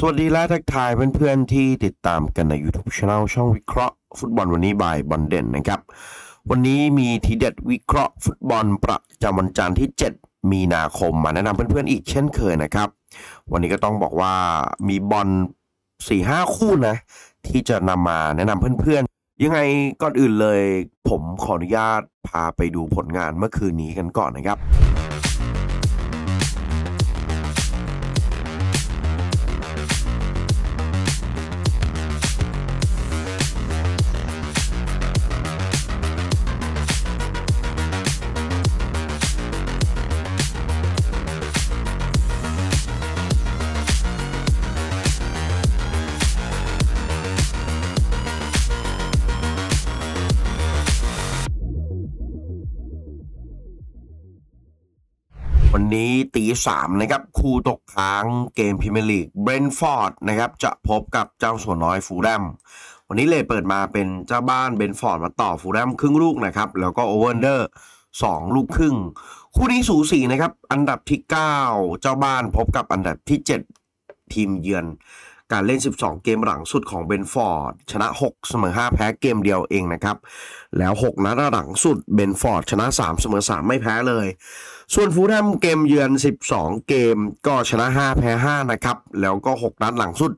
สวัสดีและทักทายเพื่อนๆที่ติดตามกันใน YouTube c h anel ช่องวิเคราะห์ฟุตบอลวันนี้บายบอลเด่นนะครับ วันนี้มีทีเด็ดวิเคราะห์ ฟุตบอลประจำวันจันทร์ที่ 7 มีนาคมมาแนะนำเพื่อนๆอีกเช่นเคยนะครับ วันนี้ก็ต้องบอกว่ามีบอล 4-5หคู่นะ ที่จะนำมาแนะนำเพื่อนๆ ยังไงก่อนอื่นเลย ผมขออนุญาตพาไปดูผลงานเมื่อคืนนี้กันก่อนนะครับนี้ตีสามนะครับคู่ตกค้างเกมพรีเมียร์ลีกเบรนฟอร์ดนะครับจะพบกับเจ้าส่วนน้อยฟูแลมวันนี้เลยเปิดมาเป็นเจ้าบ้านเบนฟอร์ดมาต่อฟูแลมครึ่งลูกนะครับแล้วก็โอเวอร์เดอร์สองลูกครึ่ง คู่นี้สูสีนะครับอันดับที่เก้าเจ้าบ้านพบกับอันดับที่เจ็ดทีมเยือนการเล่น 12 เกมหลังสุดของเบนฟอร์ดชนะ 6 เสมอ 5 แพ้เกมเดียวเองนะครับ แล้ว 6 นัดหลังสุดเบนฟอร์ดชนะ 3 เสมอ 3 ไม่แพ้เลย ส่วนฟูแฮมเกมเยือน 12 เกมก็ชนะ 5 แพ้ 5 นะครับ แล้วก็ 6 นัดหลังสุด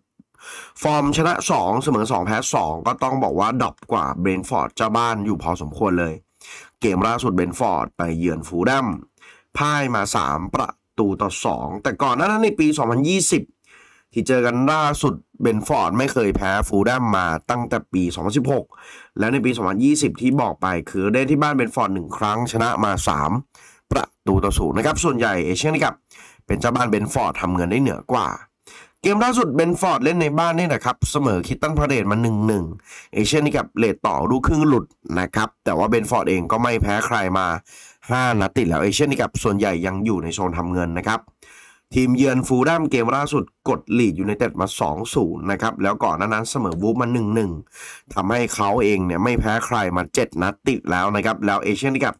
ฟอร์มชนะ 2 เสมอ 2 แพ้ 2 ก็ต้องบอกว่าดับกว่าเบนฟอร์ดเจ้าบ้านอยู่พอสมควรเลย เกมล่าสุดเบนฟอร์ดไปเยือนฟูดัมพ่ายมา 3 ประตูต่อ 2 แต่ก่อนหน้านั้นในปี 2020ที่เจอกันล่าสุดเบนฟอร์ดไม่เคยแพ้ฟูลแลมมาตั้งแต่ปี2016และในปี 2020 ที่บอกไปคือเล่นที่บ้านเบนฟอร์ดหนึ่งครั้ง ชนะมา 3 ประตูต่อศูนย์นะครับส่วนใหญ่เอเชียนี่ครับเป็นเจ้าบ้านเบนฟอร์ดทำเงินได้เหนือกว่า เกมล่าสุดเบนฟอร์ดเล่นในบ้านนี่นะครับ เสมอคิตตันพระเดชมา 1-1 เอเชียนี่กับเลดต่อลูกครึ่งหลุดนะครับแต่ว่าเบนฟอร์ดเองก็ไม่แพ้ใครมา5นัดติดแล้วเอเชียนี่กับส่วนใหญ่ยังอยู่ในโซนทำเงินนะครับทีมเยือนฟูลแลมเกมล่าสุดกดลีดอยู่ในเต็ดมา2-0นะครับแล้วก่อนนั้นเสมอวูฟมา 1-1ทำให้เขาเองเนี่ยไม่แพ้ใครมา 7นัดติดแล้วนะครับแล้วเอเชียนกับ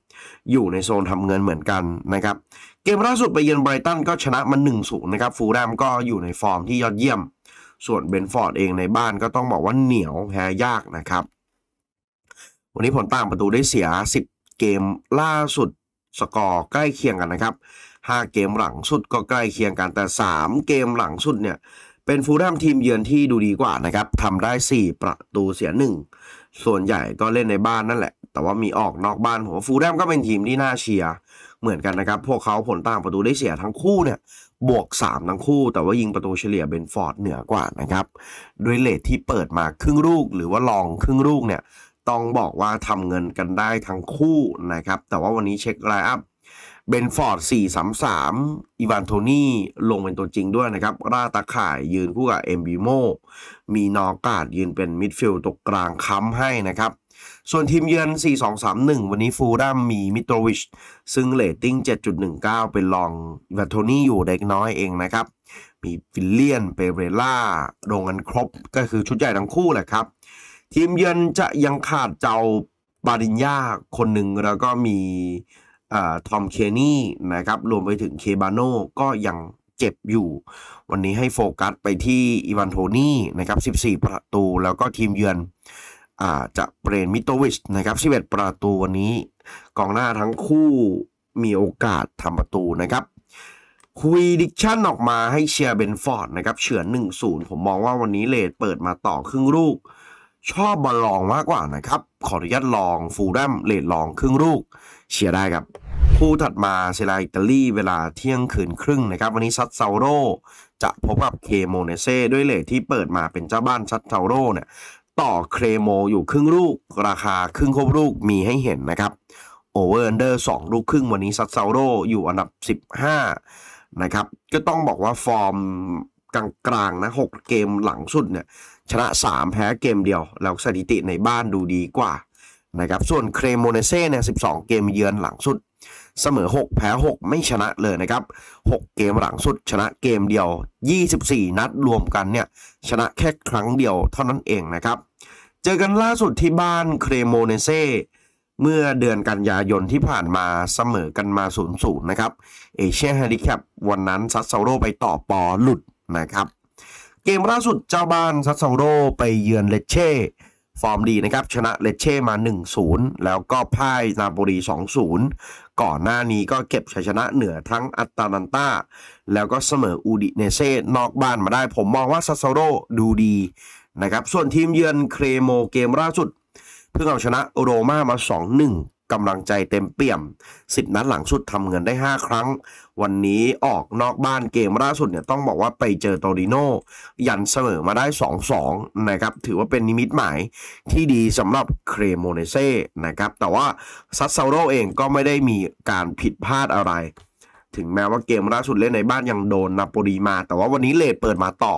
อยู่ในโซนทำเงินเหมือนกันนะครับ เกมล่าสุดไปเยือนไบรตันก็ชนะมา1-0นะครับฟูลแลมก็อยู่ในฟอร์มที่ยอดเยี่ยม ส่วนเบนฟอร์ดเองในบ้านก็ต้องบอกว่าเหนียวแพ้ยากนะครับวันนี้ผลต่างประตูได้เสีย 10 เกมล่าสุดสกอร์ใกล้เคียงกันนะครับ5 เกมหลังสุดก็ใกล้เคียงกันแต่ 3 เกมหลังสุดเนี่ยเป็นฟูลแลมทีมเยือนที่ดูดีกว่านะครับทำได้ 4 ประตูเสีย 1 ส่วนใหญ่ก็เล่นในบ้านนั่นแหละ แต่ว่ามีออกนอกบ้านผมฟูลแลมก็เป็นทีมที่น่าเชียร์เหมือนกันนะครับพวกเขาผลต่างประตูได้เสียทั้งคู่เนี่ยบวก 3 ทั้งคู่แต่ว่ายิงประตูเฉลี่ยเบนฟอร์ดเหนือกว่านะครับด้วยเลทที่เปิดมาครึ่งลูกหรือว่าลองครึ่งลูกเนี่ยต้องบอกว่าทำเงินกันได้ทั้งคู่นะครับแต่ว่าวันนี้เช็คไลน์อัพเบนฟอร์ด 433อีวานโทนี่ลงเป็นตัวจริงด้วยนะครับราตาข่ายยืนคู่กับ เอ็มบิโมมีนอกาดยืนเป็น มิดฟิลด์ตกกลางค้ำให้นะครับ ส่วนทีมเยือน 4231 วันนี้ฟูดัมมี มิโตวิช ซึ่งเลตติ้ง 7.19 เป็นรองอีวานโทนี่อยู่เด็กน้อยเองนะครับ มีฟิลเลียน เปเรล่าลงกันครบก็คือชุดใหญ่ทั้งคู่แหละครับ ทีมเยือนจะยังขาดเจ้าบาดินยาคนหนึ่งแล้วก็มีทอมเคนี่นะครับรวมไปถึงเคบาโนก็ยังเจ็บอยู่ วันนี้ให้โฟกัสไปที่อีวานโทนี่นะครับ14 ประตูแล้วก็ทีมเยือนอาจะเปรนมิโตวิชนะครับ11ประตูวันนี้กองหน้าทั้งคู่มีโอกาสทำประตูนะครับคุยดิกชั่นออกมาให้เชียร์เบนฟอร์ดนะครับเฉือน1-0 ผมมองว่าวันนี้เลดเปิดมาต่อครึ่งลูก ชอบบอลลองมากกว่านะครับขออนุญาตลองฟูลแลมเลดลองครึ่งลูก เชียร์ได้ครับคู่ถัดมาเซราอิตาลีเวลาเที่ยงคืนครึ่งนะครับวันนี้ซัตเซาโรจะพบกับเคโมเนเซ่ด้วยเลทที่เปิดมาเป็นเจ้าบ้านซัตเซาโรเนี่ยต่อเครโมอยู่ครึ่งลูก ราคาครึ่งครบลูกมีให้เห็นนะครับโอเวอร์อันเดอร์สองลูกครึ่งวันนี้ซัตเซาโรอยู่อันดับ 15นะครับก็ต้องบอกว่าฟอร์มกลางๆนะ6เกมหลังสุดเนี่ยชนะ 3 แพ้เกมเดียว แล้วสถิติในบ้านดูดีกว่านะครับ ส่วนเครโมเนเซ่เนี่ยสิเกมเยือนหลังสุด เสมอ 6 แพ้ 6 ไม่ชนะเลยนะครับ6เกมหลังสุด ชนะเกมเดียว 24 นัดรวมกันเนี่ย ชนะแค่ครั้งเดียวเท่านั้นเองนะครับ เจอกันล่าสุดที่บ้านเครโมเนเซ่เมื่อเดือนกันยายนที่ผ่านมาเสมอกันมา0ูนย์นะครับเอเชียฮาริแคปวันนั้นซัสเซโรไปต่อปอหลุดนะครับกมล่าสุดเจ้าบ้านซัสโซโรไปเยือนเลเช่ฟอร์มดีนะครับ ชนะเลเช่มา 1-0 แล้วก็พ่ายนาโปลี2-0 ก่อนหน้านี้ก็เก็บชัยชนะเหนือทั้งอัตตาลันตาแล้วก็เสมออูดิเนเซ่นอกบ้านมาได้ผมมองว่าซัสโซโรดูดีนะครับส่วนทีมเยือนเครโมเกมล่าสุด เพิ่งเอาชนะโรม่ามา 2-1กำลังใจเต็มเปี่ยม10นัดหลังสุดทำเงินได้ 5 ครั้ง วันนี้ออกนอกบ้านเกมล่าสุดเนี่ยต้องบอกว่าไปเจอโตริโนยันเสมอมาได้ 2-2นะครับถือว่าเป็นนิมิตหมายที่ดีสำหรับเครโมเนเซ่นะครับแต่ว่า ซัสเซโรเองก็ไม่ได้มีการผิดพลาดอะไร ถึงแม้ว่าเกมล่าสุดเล่นในบ้านยังโดนนาโปลีมา แต่ว่าวันนี้เลเปิดมาต่อ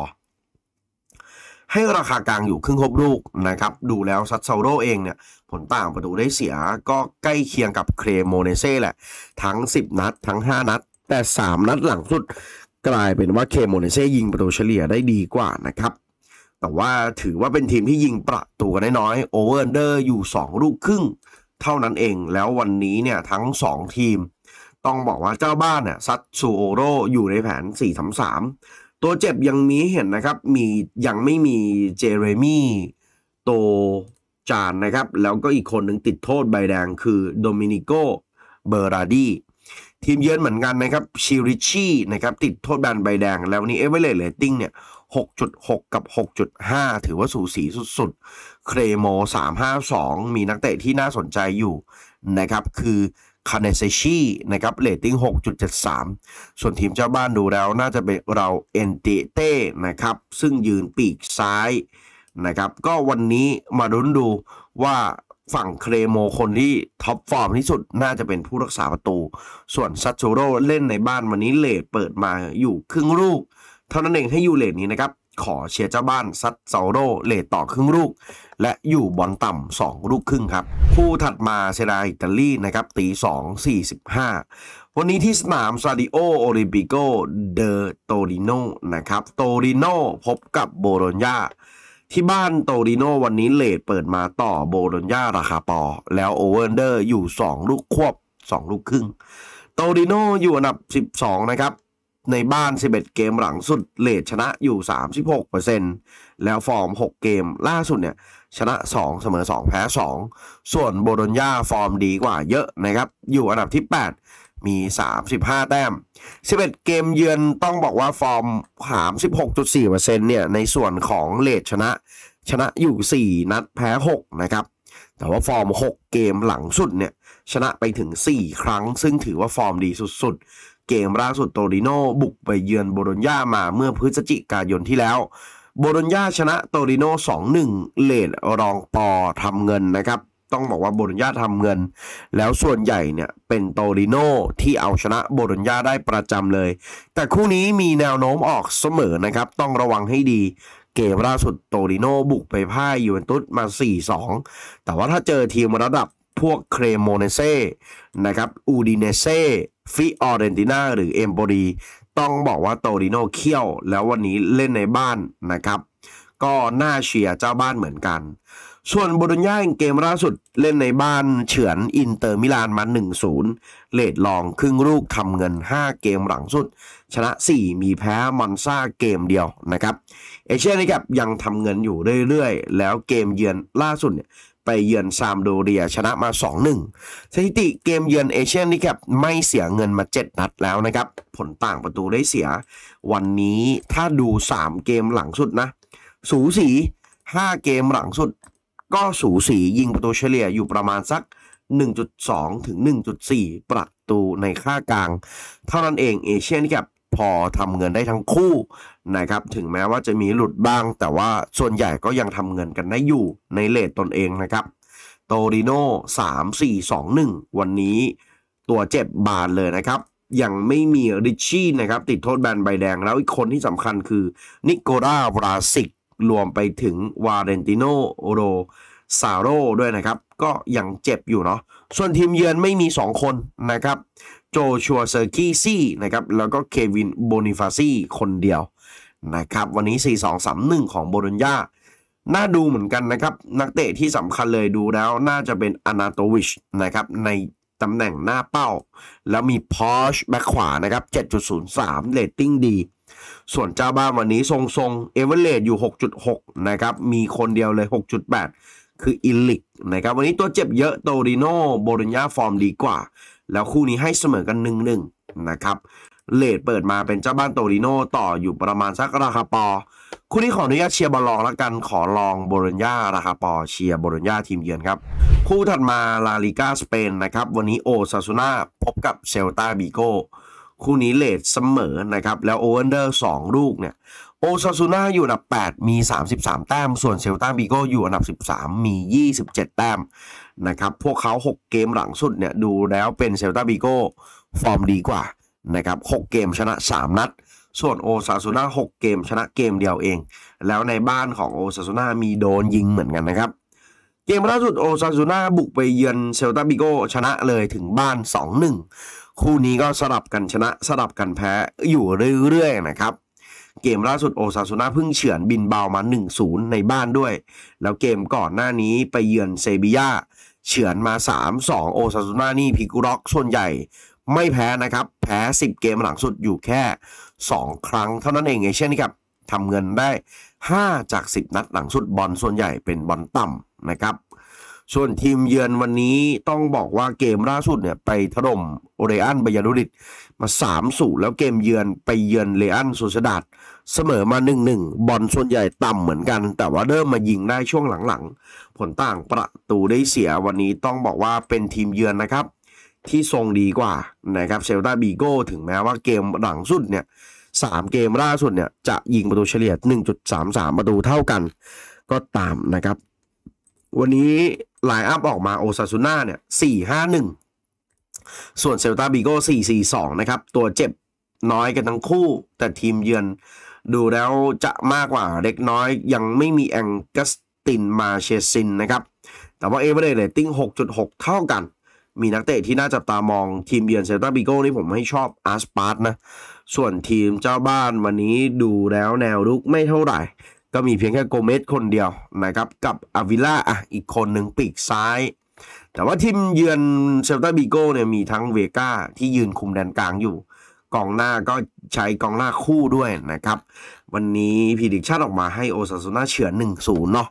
ให้ราคากลางอยู่ครึ่งครบลูกนะครับดูแล้วซัตเซโรเองเนี่ยผลต่างประตูได้เสียก็ใกล้เคียงกับเครโมเนเซ่แหละ ทั้ง 10 นัด ทั้ง 5 นัด แต่ 3 นัดหลังสุดกลายเป็นว่าเคโมเนเซ่ยิงประตูเฉลี่ยได้ดีกว่านะครับแต่ว่าถือว่าเป็นทีมที่ยิงประตูกันน้อยโอเวอร์เดอร์อยู่ 2 ลูกครึ่ง เท่านั้นเองแล้ววันนี้เนี่ยทั้ง 2 ทีม ต้องบอกว่าเจ้าบ้านเนี่ยซัตซูโอโรอยู่ในแผน4-3-3ตัวเจ็บยังมีเห็นนะครับมียังไม่มีเจเรมี่โตจานนะครับ แล้วก็อีกคนหนึ่งติดโทษใบแดงคือ โดมินิโกเบอร์ราดี ทีมเยือนเหมือนกันนะครับชิริชีนะครับติดโทษแบนใบแดง แล้วนี้เอเวอเรสต์เรตติ้งเนี่ย6.6กับ 6.5 ถือว่าสูสีสุดๆเครโม352 มีนักเตะที่น่าสนใจอยู่นะครับคือคาเนเซชีนะครับเลตติ้ง 6.73 ส่วนทีมเจ้าบ้านดูแล้วน่าจะเป็นเราเอนเตเต้นะครับซึ่งยืนปีกซ้ายนะครับก็วันนี้มาดุนดูว่าฝั่งเครโมคนที่ท็อปฟอร์มที่สุดน่าจะเป็นผู้รักษาประตู ส่วนซัตโชโรเล่นในบ้านวันนี้เลทเปิดมาอยู่ครึ่งลูก เท่านั้นเองให้อยู่เลทนี้นะครับขอเชียร์เจ้าบ้านซัตโซโรเลทต่อครึ่งลูกและอยู่บอลต่ำ2ลูกครึ่งครับคู่ถัดมาเซราอิตาลีนะครับตี2 45 วันนี้ที่สนามซาดิโอโอลิปิโกเดอโตริโนนะครับโตริโนพบกับโบโลญญาที่บ้านโตริโนวันนี้เลทเปิดมาต่อโบโลญญาราคาปอแล้วโอเวอร์เดอร์อยู่ 2 ลูกควบ 2 ลูกครึ่งโตริโนอยู่อันดับ 12นะครับในบ้าน 11 เกมหลังสุดเลทชนะอยู่ 36%เแล้วฟอร์ม 6 เกมล่าสุดเนี่ยชนะ 2 เสมอ 2 แพ้ 2 ส่วนโบโลญญาฟอร์มดีกว่าเยอะนะครับอยู่อันดับที่ 8 มี 35 แต้ม 11 เกมเยือนต้องบอกว่าฟอร์ม 36.4%เนี่ยในส่วนของเลดชนะ ชนะอยู่ 4 นัดแพ้ 6 นะครับแต่ว่าฟอร์ม 6 เกมหลังสุดเนี่ยชนะไปถึง 4 ครั้ง ซึ่งถือว่าฟอร์มดีสุดๆ เกมล่าสุดโตริโนบุกไปเยือนโบโลญญามาเมื่อพฤศจิกายนที่แล้วโบโลญญาชนะโตริโนึ่งเลดรองปอทำเงินนะครับ ต้องบอกว่าโบโลญญาทำเงิน แล้วส่วนใหญ่เนี่ยเป็นโตริโนที่เอาชนะโบโลญญาได้ประจำเลย แต่คู่นี้มีแนวโน้มออกเสมอนะครับ ต้องระวังให้ดี เกมล่าสุดโตริโนบุกไปพ่ายยูเวนตุสมา 4-2 แต่ว่าถ้าเจอทีมระดับพวกเครโมเนเซ่ นะครับ อูดิเนเซ่ ฟิออเรนติน่า หรือเอมโอรีต้องบอกว่าโตริโนเขี้ยวแล้ววันนี้เล่นในบ้านนะครับ ก็น่าเชียร์เจ้าบ้านเหมือนกัน ส่วนบรุญญาเองเกมล่าสุดเล่นในบ้านเฉือน อินเตอร์มิลานมา1-0เลดลองครึ่งลูกทำเงิน 5 เกมหลังสุด ชนะ 4 มีแพ้มอนซ่าเกมเดียวนะครับเอเชียนี่ครับยังทำเงินอยู่เรื่อยๆ แล้วเกมเยือนล่าสุดเนี่ยไปเยือนซามโดเรียชนะมา2-1สถิติเกมเยือนเอเชียนนี่ครับไม่เสียเงินมา 7 นัดแล้วนะครับ ผลต่างประตูได้เสีย วันนี้ถ้าดู 3 เกมหลังสุดนะสูสี 5 เกมหลังสุด ก็สูสียิงประตูเฉลี่ยอยู่ประมาณสัก 1.2 ถึง 1.4 ประตูในค่ากลางเท่านั้นเองเอเชียนนี่ครับพอทำเงินได้ทั้งคู่นะครับถึงแม้ว่าจะมีหลุดบ้าง แต่ว่าส่วนใหญ่ก็ยังทำเงินกันได้อยู่ในเลทตนเองนะครับโตริโน่สามสี่สองหนึ่งวันนี้ตัวเจ็บบาทเลยนะครับ ยังไม่มีริชี่นะครับติดโทษแบนใบแดงแล้วอีกคนที่สำคัญคือนิโกลาบราสิกรวมไปถึงวาเรนติโนโรซาโรด้วยนะครับ ก็ยังเจ็บอยู่เนาะส่วนทีมเยือนไม่มี 2 คนนะครับโจชัวเซอร์กี้ซี่นะครับแล้วก็เควินโบนิฟาซี่ คนเดียวนะครับวันนี้ 4-2-3-1 ของโบโลญญาน่าดูเหมือนกันนะครับ นักเตะที่สำคัญเลยดูแล้วน่าจะเป็นอนาโตวิชนะครับในตำแหน่งหน้าเป้าแล้วมีพอชแบ็คขวานะครับ 7.03 เรตติ้งดี ส่วนเจ้าบ้านวันนี้ทรงๆ เอเวอเรตอยู่ 6.6 นะครับมีคนเดียวเลย 6.8 คืออิลิกนะครับวันนี้ตัวเจ็บเยอะโตริโนโบลิญญาฟอร์มดีกว่าแล้วคู่นี้ให้เสมอกันหนึ่งหนึ่งนะครับเลดเปิดมาเป็นเจ้าบ้านโตริโนต่ออยู่ประมาณสักราคาปอ คู่นี้ขออนุญาตเชียร์บอลลองแล้วกันขอลองโบรญญาราคาปอเชียร์โบรญญาทีมเยือนครับ คู่ถัดมาลาลิกาสเปนนะครับ วันนี้โอซาซูน่าพบกับเซลตาบีโกคู่นี้เลดเสมอนะครับแล้วโอเวนเดอร์สองลูกเนี่ยโอซาซูน่าอยู่อันดับ 8 มี 33 แต้มส่วนเซลตาบีโกอยู่อันดับ 13 มี 27 แต้มนะครับ พวกเขา 6 เกมหลังสุดเนี่ยดูแล้วเป็นเซลตาบิโก้ฟอร์มดีกว่านะครับ6เกมชนะ 3 นัด ส่วนโอซาซูน่า6เกมชนะเกมเดียวเอง แล้วในบ้านของโอซาซูน่ามีโดนยิงเหมือนกันนะครับ เกมล่าสุดโอซาซูน่าบุกไปเยือนเซลตาบิโกชนะเลยถึงบ้าน 2-1 คู่นี้ก็สลับกันชนะสลับกันแพ้อยู่เรื่อยๆนะครับเกมล่าสุดโอซาซูน่าเพิ่งเฉือนบินเบามา 1-0 ในบ้านด้วย แล้วเกมก่อนหน้านี้ไปเยือนเซบียาเฉือนมา 3 2 โอซาซูน่านี่ พิกุร็อกส่วนใหญ่ไม่แพ้นะครับ แพ้ 10 เกมหลังสุดอยู่แค่ 2 ครั้งเท่านั้นเองไอเช่นีครับทำเงินได้ 5 จาก 10 นัดหลังสุดบอลส่วนใหญ่เป็นบอลต่ำนะครับส่วนทีมเยือนวันนี้ต้องบอกว่าเกมล่าสุดเนี่ยไปถล่มโอเรอันบยาลุริตมา 3 สูแล้วเกมเยือนไปเยือนเลอันสุสดาดเสมอมาหนึ่งหนึ่งบอลส่วนใหญ่ต่ำเหมือนกัน แต่ว่าเริ่มมายิงได้ช่วงหลังๆ ผลต่างประตูได้เสียวันนี้ต้องบอกว่าเป็นทีมเยือนนะครับ ที่ทรงดีกว่านะครับเซลตาบีโก้ถึงแม้ว่าเกมหลังสุดเนี่ยสามเกมล่าสุดเนี่ยจะยิงประตูเฉลี่ย1.33ประตูเท่ากันก็ตามนะครับ วันนี้ไลน์อัพออกมาโอซาซูน่าเนี่ย4-5-1 ส่วนเซลตาบีโก้4-4-2 นะครับตัวเจ็บน้อยกันทั้งคู่ แต่ทีมเยือนดูแล้วจะมากกว่าเล็กน้อยยังไม่มีแองกัสตินมาเชซินนะครับแต่ว่าเอเวอเรสต์เรตติ้ง6.6 เท่ากัน มีนักเตะที่น่าจับตามองทีมเยือนเซตาบิโก้นี่ผมให้ชอบอาร์สปาร์ตนะส่วนทีมเจ้าบ้านวันนี้ดูแล้วแนวรุกไม่เท่าไหร่ ก็มีเพียงแค่โกเมสคนเดียวนะครับกับอาวิล่าอ่ะอีกคนหนึ่งปีกซ้าย แต่ว่าทีมเยือนเซลตาบิโก้เนี่ยมีทั้งเวก้าที่ยืนคุมแดนกลางอยู่กองหน้าก็ใช้กองหน้าคู่ด้วยนะครับ วันนี้พีดิกชั่นออกมาให้โอซาซูน่าเฉือน1-0เนาะ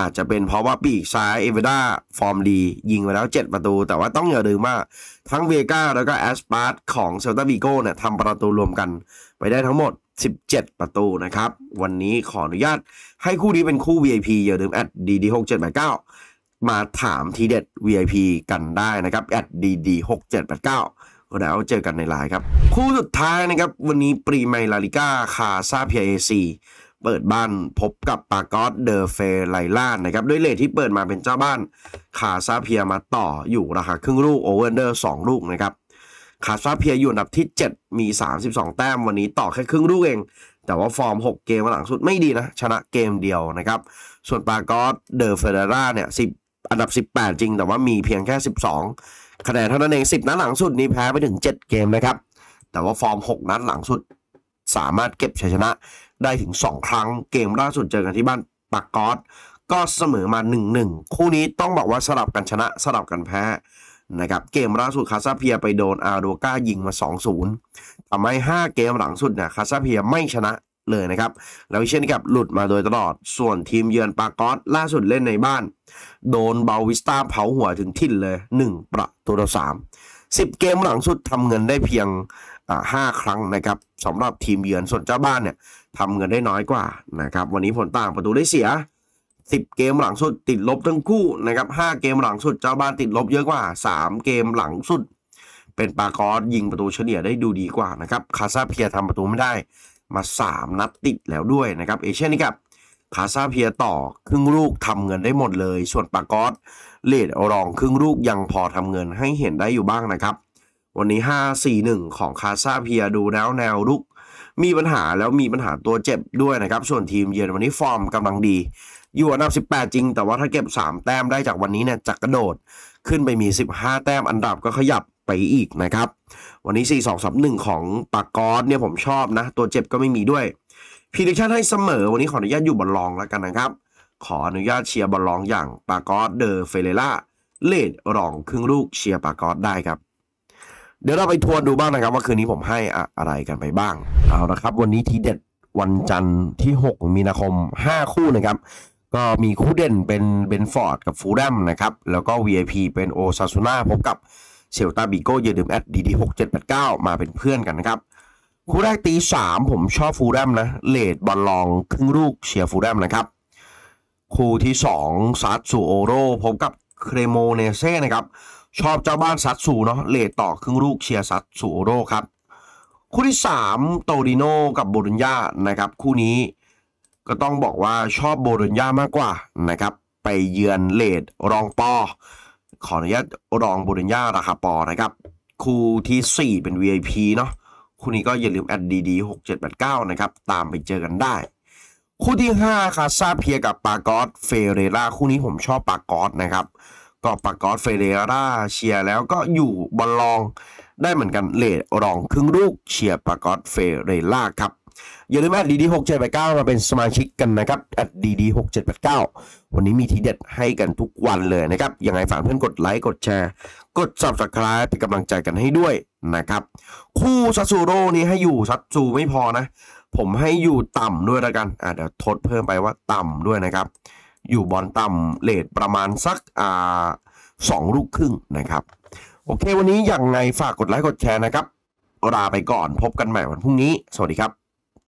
อาจจะเป็นเพราะว่าปีกซ้ายเอเวดาฟอร์มดียิงไปแล้ว 7 ประตู แต่ว่าต้องอย่าลืมว่าทั้งเวกาแล้วก็แอสปาร์ตของเซลตาบิโก้เนี่ยทำประตูรวมกันไปได้ทั้งหมด 17 ประตูนะครับ วันนี้ขออนุญาตให้คู่นี้เป็นคู่ VIP อย่าลืมแอดดีดีหกมาถามทีเด็ด VIP กันได้นะครับแอดดีดีหกเี๋ยวเจอกันในไลน์ครับ คู่สุดท้ายนะครับวันนี้ ปรีไมลาลิก้าคาซาเพียเอซีเปิดบ้าน พบกับปากอสเดอเฟรไลล่านะครับด้วยเลทที่เปิดมาเป็นเจ้าบ้าน คาซาเพียมาต่ออยู่ราคาครึ่งลูกโอเวอร์เดอร์สองลูกนะครับคาซาเพียอยู่อันดับที่ 7 มี 32 แต้มวันนี้ต่อแค่ครึ่งลูกเอง แต่ว่าฟอร์ม 6 เกมหลังสุดไม่ดีนะชนะเกมเดียวนะครับส่วนปากอสเดอเฟเไร่าเนี่ย10 อันดับ 18 จริง แต่ว่ามีเพียงแค่ 12คะแนนเท่านั้นเอง 10 นัดหลังสุดนี้แพ้ไปถึง 7 เกมนะครับ แต่ว่าฟอร์ม 6 นัดหลังสุดสามารถเก็บชัยชนะได้ถึง 2 ครั้งเกมล่าสุดเจอกันที่บ้านปากกอสก็เสมอมา 1-1 คู่นี้ต้องบอกว่าสลับกันชนะสลับกันแพ้นะครับเกมล่าสุดคาซาเพียไปโดนอาโดกายิงมา 2-0ทำให้5เกมหลังสุดเนี่ยคาซาเพียไม่ชนะเลยนะครับแล้วเช่นกับหลุดมาโดยตลอดส่วนทีมเยือนปากอสล่าสุดเล่นในบ้าน โดนเบลวิสตาเผาหัวถึงทิ่นเลย 1 ประตูต่อสามสิบเกมหลังสุดทำเงินได้เพียงห้าครั้งนะครับสำหรับทีมเยือนส่วนเจ้าบ้านเนี่ยทำเงินได้น้อยกว่านะครับวันนี้ผลต่างประตูได้เสียสิบเกมหลังสุดติดลบทั้งคู่นะครับห้าเกมหลังสุดเจ้าบ้านติดลบ เยอะกว่าสามเกมหลังสุด เป็นปากอสยิงประตูเฉลี่ยได้ดูดีกว่านะครับคาซาเพียทำประตูไม่ได้มา 3 นัดติดแล้วด้วยนะครับ เอเชียนี่ครับคาซาเพียต่อครึ่งลูกทำเงินได้หมดเลย ส่วนปากอสเลดรองครึ่งลูกยังพอทำเงินให้เห็นได้อยู่บ้างนะครับ วันนี้ 5-4-1 ของคาซาเพียดูแล้วแนวลุกมีปัญหาแล้วมีปัญหาตัวเจ็บด้วยนะครับส่วนทีมเยือนวันนี้ฟอร์มกำลังดี อยู่อันดับ 18 จริง แต่ว่าถ้าเก็บ 3 แต้มได้จากวันนี้เนี่ยจะกระโดด ขึ้นไปมี 15 แต้มอันดับก็ขยับไปอีกนะครับวันนี้ 4 2 3 1 ของปากกอนเนี่ยผมชอบนะ ตัวเจ็บก็ไม่มีด้วยพีดิชันให้เสมอ วันนี้ขออนุญาตอยู่บอลลองแล้วกันนะครับ ขออนุญาตเชียร์บอลลองอย่างปากกอสเดอเฟเรล่าเลดรองครึ่งลูกเชียร์ปากกอสได้ครับ เดี๋ยวเราไปทวนดูบ้างนะครับ ว่าคืนนี้ผมให้อะไรกันไปบ้างเอาละครับวันนี้ทีเด็ดวันจันทร์ที่ 6 มีนาคม 5 คู่นะครับก็มีคู่เด่นเป็นเบนฟอร์ดกับฟูดัมนะครับแล้วก็ VIP เป็นโอซาซูน่าพบกับเซลตาบิโก้เยืนดื่มแอดดีดีหกเจ็ดแปดเก้ามาเป็นเพื่อนกันนะครับ คู่แรกตีสามผมชอบฟูแรมนะเลดบอลลองครึ่งลูกเชียร์ฟูแรมนะครับคู่ที่สองซัตสูโอโรพบกับเครโมเนเซ่นะครับชอบเจ้าบ้านซัตสูเนาะเลดต่อครึ่งลูกเชียร์ซัตสูโอโรครับ คู่ที่สามโตดิโนกับโบรุญญานะครับคู่นี้ก็ต้องบอกว่าชอบโบรุญญามากกว่านะครับไปเยือนเลดรองปอขออนุญาตรองบบริญญาราคาปอนะครับคู่ที่ 4 เป็น VIP เนาะคู่นี้ก็อย่าลืมแอดดีดีหกเจ็ดแปดเก้านะครับ ตามไปเจอกันได้ คู่ที่ 5คาซาเพียกับ ปากอสเฟเรรา คู่นี้ผมชอบ ปากอสนะครับก็ปากอสเฟเรราเชียร์แล้วก็อยู่บอลลองได้เหมือนกันเลดรองครึ่งลูก เชียร์ปากอสเฟเรราครับอย่าลืมแอดดีดีหกเจ็ดแปดเก้ามาเป็นสมาชิกกันนะครับแอดดีดีหกเจ็ดแปดเก้าวันนี้มีทีเด็ดให้กันทุกวันเลยนะครับยังไงฝากเพื่อนกดไลค์ กดแชร์ กดซับสไคร b ์เป็นกำลังใจกันให้ด้วยนะครับ คู่ซัตซูโร่นี้ให้อยู่ซัตซูไม่พอนะ ผมให้อยู่ต่ำด้วยละกัน อ่าเดี๋ยวทดเพิ่มไปว่าต่ำด้วยนะครับ อยู่บอลต่ำเลทประมาณสักอ่าสองลูกครึ่งนะครับโอเควันนี้อย่างไงฝากกดไลค์กดแชร์นะครับลาไปก่อน พบกันใหม่วันพรุ่งนี้สวัสดีครับ